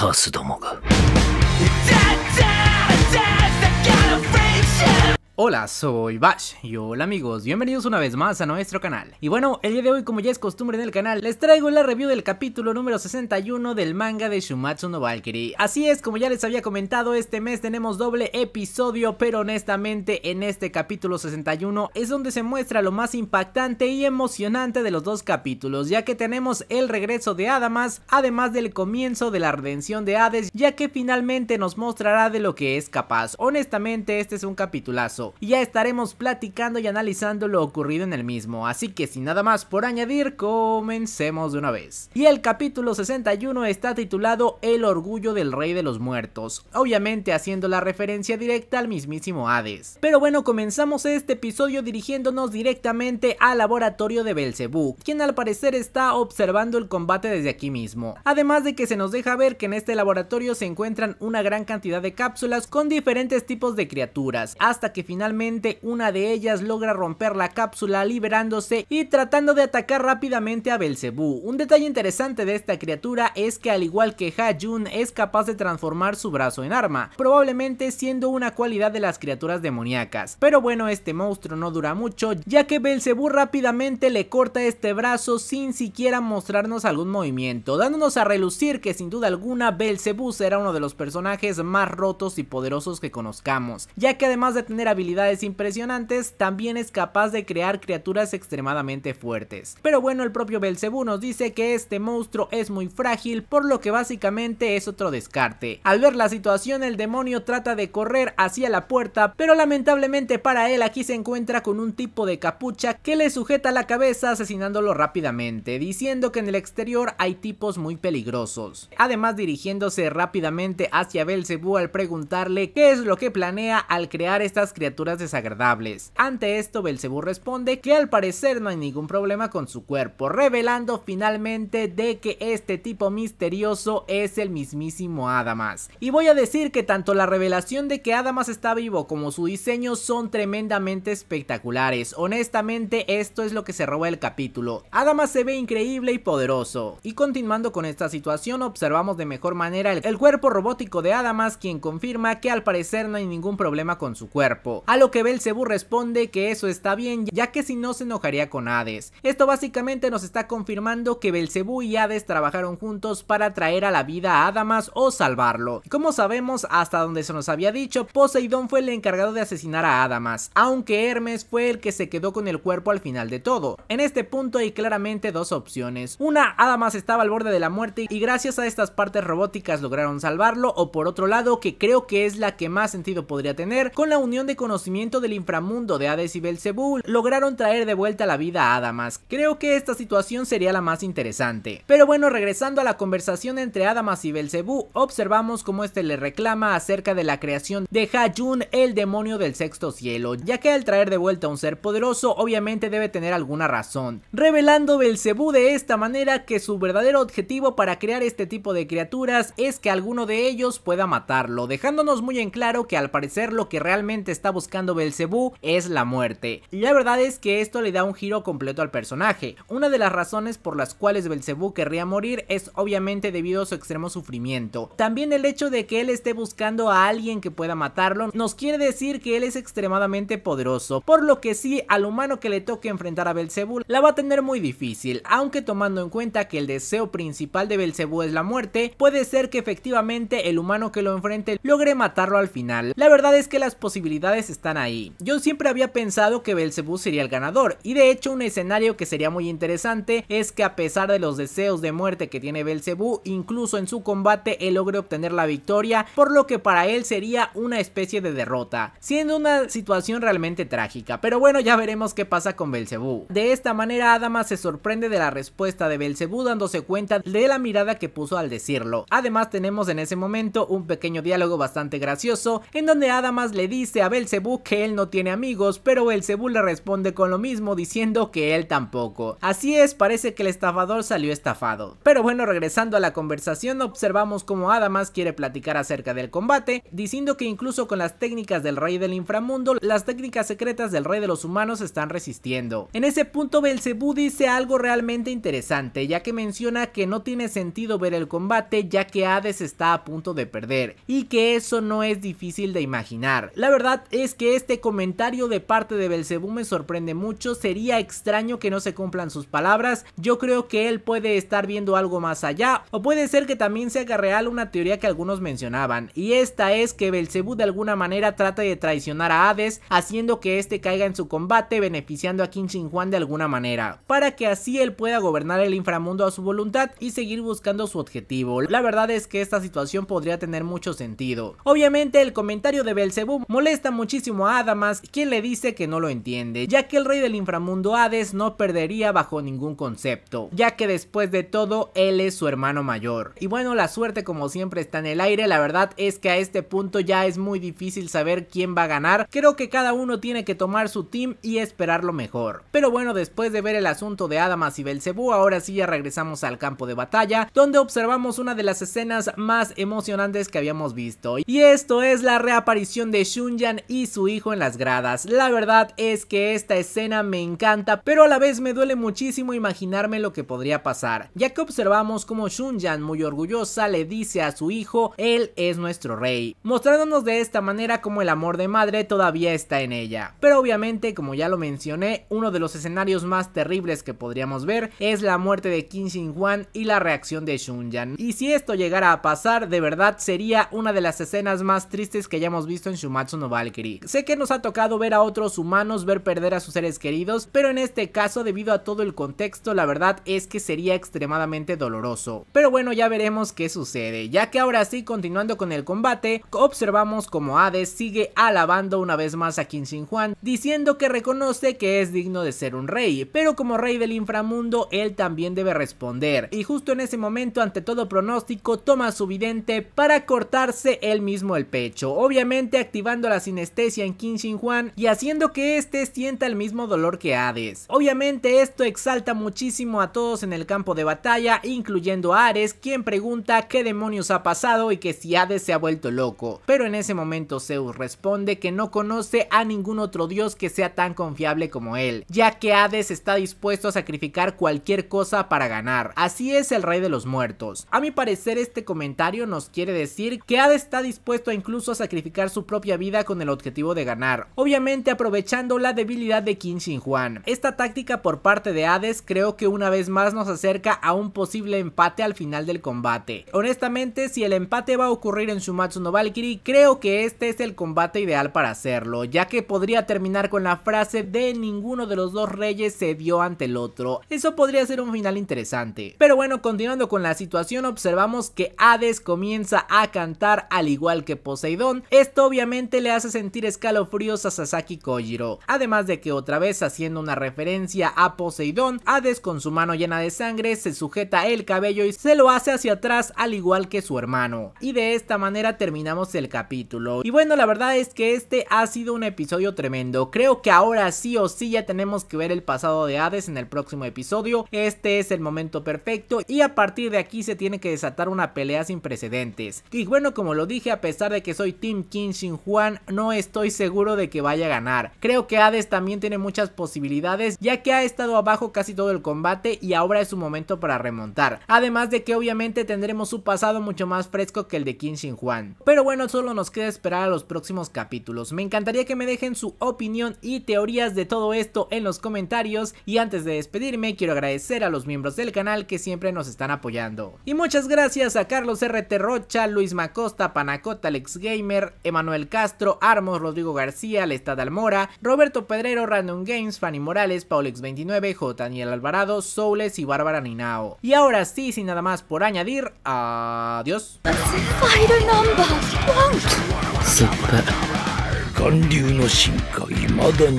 カースどもが。Hola, soy Bash y hola amigos, bienvenidos una vez más a nuestro canal. Y bueno, el día de hoy como ya es costumbre en el canal, les traigo la review del capítulo número 61 del manga de Shumatsu no Valkyrie. Así es, como ya les había comentado, este mes tenemos doble episodio, pero honestamente en este capítulo 61 es donde se muestra lo más impactante y emocionante de los dos capítulos, ya que tenemos el regreso de Adamas, además del comienzo de la redención de Hades, ya que finalmente nos mostrará de lo que es capaz. Honestamente este es un capitulazo y ya estaremos platicando y analizando lo ocurrido en el mismo, así que sin nada más por añadir, comencemos de una vez. Y el capítulo 61 está titulado El orgullo del rey de los muertos, obviamente haciendo la referencia directa al mismísimo Hades. Pero bueno, comenzamos este episodio dirigiéndonos directamente al laboratorio de Belcebú, quien al parecer está observando el combate desde aquí mismo. Además de que se nos deja ver que en este laboratorio se encuentran una gran cantidad de cápsulas con diferentes tipos de criaturas, hasta que finalmente finalmente una de ellas logra romper la cápsula liberándose y tratando de atacar rápidamente a Belcebú. Un detalle interesante de esta criatura es que al igual que ha es capaz de transformar su brazo en arma, probablemente siendo una cualidad de las criaturas demoníacas. Pero bueno, este monstruo no dura mucho ya que Belcebú rápidamente le corta este brazo sin siquiera mostrarnos algún movimiento, dándonos a relucir que sin duda alguna Belcebú será uno de los personajes más rotos y poderosos que conozcamos, ya que además de tener habilidades impresionantes, también es capaz de crear criaturas extremadamente fuertes. Pero bueno, el propio Belcebú nos dice que este monstruo es muy frágil, por lo que básicamente es otro descarte. Al ver la situación, el demonio trata de correr hacia la puerta, pero lamentablemente para él aquí se encuentra con un tipo de capucha que le sujeta la cabeza asesinándolo rápidamente, diciendo que en el exterior hay tipos muy peligrosos. Además dirigiéndose rápidamente hacia Belcebú al preguntarle qué es lo que planea al crear estas criaturas desagradables. Ante esto, Belcebú responde que al parecer no hay ningún problema con su cuerpo, revelando finalmente de que este tipo misterioso es el mismísimo Adamas. Y voy a decir que tanto la revelación de que Adamas está vivo como su diseño son tremendamente espectaculares. Honestamente, esto es lo que se roba el capítulo. Adamas se ve increíble y poderoso. Y continuando con esta situación, observamos de mejor manera el cuerpo robótico de Adamas, quien confirma que al parecer no hay ningún problema con su cuerpo a lo que Belcebú responde que eso está bien ya que si no se enojaría con Hades. Esto básicamente nos está confirmando que Belcebú y Hades trabajaron juntos para traer a la vida a Adamas o salvarlo. Como sabemos, hasta donde se nos había dicho, Poseidón fue el encargado de asesinar a Adamas, aunque Hermes fue el que se quedó con el cuerpo al final de todo. En este punto hay claramente dos opciones. Una, Adamas estaba al borde de la muerte y gracias a estas partes robóticas lograron salvarlo, o por otro lado, que creo que es la que más sentido podría tener, con la unión de conocimiento del inframundo de Hades y Belzebú, lograron traer de vuelta la vida a Adamas. Creo que esta situación sería la más interesante. Pero bueno, regresando a la conversación entre Adamas y Belzebú, observamos cómo este le reclama acerca de la creación de Hajun, el demonio del sexto cielo, ya que al traer de vuelta a un ser poderoso, obviamente debe tener alguna razón, revelando Belzebú de esta manera que su verdadero objetivo para crear este tipo de criaturas es que alguno de ellos pueda matarlo, dejándonos muy en claro que al parecer lo que realmente está buscando Belcebú es la muerte. Y la verdad es que esto le da un giro completo al personaje. Una de las razones por las cuales Belcebú querría morir es obviamente debido a su extremo sufrimiento. También el hecho de que él esté buscando a alguien que pueda matarlo nos quiere decir que él es extremadamente poderoso, por lo que sí al humano que le toque enfrentar a Belcebú la va a tener muy difícil, aunque tomando en cuenta que el deseo principal de Belcebú es la muerte, puede ser que efectivamente el humano que lo enfrente logre matarlo al final. La verdad es que las posibilidades están ahí. Yo siempre había pensado que Belcebú sería el ganador, y de hecho un escenario que sería muy interesante es que a pesar de los deseos de muerte que tiene Belcebú, incluso en su combate él logre obtener la victoria, por lo que para él sería una especie de derrota, siendo una situación realmente trágica, pero bueno ya veremos qué pasa con Belcebú. De esta manera Adamas se sorprende de la respuesta de Belcebú, dándose cuenta de la mirada que puso al decirlo. Además tenemos en ese momento un pequeño diálogo bastante gracioso en donde Adamas le dice a Belzebú que él no tiene amigos, pero el Cebu le responde con lo mismo diciendo que él tampoco. Así es, parece que el estafador salió estafado. Pero bueno, regresando a la conversación, observamos cómo Adamas quiere platicar acerca del combate, diciendo que incluso con las técnicas del rey del inframundo, las técnicas secretas del rey de los humanos están resistiendo. En ese punto Belcebú dice algo realmente interesante, ya que menciona que no tiene sentido ver el combate ya que Hades está a punto de perder, y que eso no es difícil de imaginar. La verdad es que este comentario de parte de Belcebú me sorprende mucho, sería extraño que no se cumplan sus palabras, yo creo que él puede estar viendo algo más allá, o puede ser que también se haga real una teoría que algunos mencionaban, y esta es que Belcebú de alguna manera trata de traicionar a Hades, haciendo que este caiga en su combate, beneficiando a Qin Shin Juan de alguna manera, para que así él pueda gobernar el inframundo a su voluntad y seguir buscando su objetivo. La verdad es que esta situación podría tener mucho sentido. Obviamente el comentario de Belcebú molesta mucho muchísimo a Adamas, quien le dice que no lo entiende, ya que el rey del inframundo Hades no perdería bajo ningún concepto, ya que después de todo él es su hermano mayor. Y bueno, la suerte como siempre está en el aire, la verdad es que a este punto ya es muy difícil saber quién va a ganar, creo que cada uno tiene que tomar su team y esperar lo mejor. Pero bueno, después de ver el asunto de Adamas y Belcebú, ahora sí ya regresamos al campo de batalla, donde observamos una de las escenas más emocionantes que habíamos visto. Y esto es la reaparición de Shunyan y su hijo en las gradas. La verdad es que esta escena me encanta, pero a la vez me duele muchísimo imaginarme lo que podría pasar, ya que observamos como Shunjan muy orgullosa le dice a su hijo, él es nuestro rey, mostrándonos de esta manera como el amor de madre todavía está en ella. Pero obviamente, como ya lo mencioné, uno de los escenarios más terribles que podríamos ver es la muerte de Kim Shin y la reacción de Shunjan. Y si esto llegara a pasar, de verdad sería una de las escenas más tristes que hayamos visto en Shumatsu no Valkyrie. Sé que nos ha tocado ver a otros humanos ver perder a sus seres queridos, pero en este caso debido a todo el contexto la verdad es que sería extremadamente doloroso. Pero bueno ya veremos qué sucede, ya que ahora sí continuando con el combate, observamos como Hades sigue alabando una vez más a Qin Juan, diciendo que reconoce que es digno de ser un rey, pero como rey del inframundo él también debe responder, y justo en ese momento ante todo pronóstico toma su vidente para cortarse él mismo el pecho, obviamente activando la sinestesia en King Juan y haciendo que este sienta el mismo dolor que Hades. Obviamente esto exalta muchísimo a todos en el campo de batalla, incluyendo a Ares, quien pregunta qué demonios ha pasado y que si Hades se ha vuelto loco. Pero en ese momento Zeus responde que no conoce a ningún otro dios que sea tan confiable como él, ya que Hades está dispuesto a sacrificar cualquier cosa para ganar. Así es el rey de los muertos. A mi parecer este comentario nos quiere decir que Hades está dispuesto a incluso a sacrificar su propia vida con el objetivo de ganar, obviamente aprovechando la debilidad de Qin Shi Juan. Esta táctica por parte de Hades creo que una vez más nos acerca a un posible empate al final del combate. Honestamente, si el empate va a ocurrir en Shumatsu no Valkyrie, creo que este es el combate ideal para hacerlo, ya que podría terminar con la frase de ninguno de los dos reyes se dio ante el otro. Eso podría ser un final interesante. Pero bueno, continuando con la situación, observamos que Hades comienza a cantar al igual que Poseidón. Esto obviamente le hace sentir escalofríos a Sasaki Kojiro, además de que otra vez haciendo una referencia a Poseidón, Hades con su mano llena de sangre se sujeta el cabello y se lo hace hacia atrás al igual que su hermano. Y de esta manera terminamos el capítulo. Y bueno, la verdad es que este ha sido un episodio tremendo. Creo que ahora sí o sí ya tenemos que ver el pasado de Hades en el próximo episodio. Este es el momento perfecto y a partir de aquí se tiene que desatar una pelea sin precedentes. Y bueno, como lo dije, a pesar de que soy Team Kim Shin Juan, no es estoy seguro de que vaya a ganar. Creo que Hades también tiene muchas posibilidades ya que ha estado abajo casi todo el combate y ahora es su momento para remontar. Además de que obviamente tendremos su pasado mucho más fresco que el de Kim Juan. Pero bueno, solo nos queda esperar a los próximos capítulos. Me encantaría que me dejen su opinión y teorías de todo esto en los comentarios y antes de despedirme quiero agradecer a los miembros del canal que siempre nos están apoyando. Y muchas gracias a Carlos RT Rocha, Luis Macosta, Panacota, Alex Gamer, Emanuel Castro, Armos Rodrigo García, Lestad Almora, Roberto Pedrero, Random Games, Fanny Morales, Paulex29, J. Daniel Alvarado, Soules y Bárbara Ninao. Y ahora sí, sin nada más por añadir, adiós.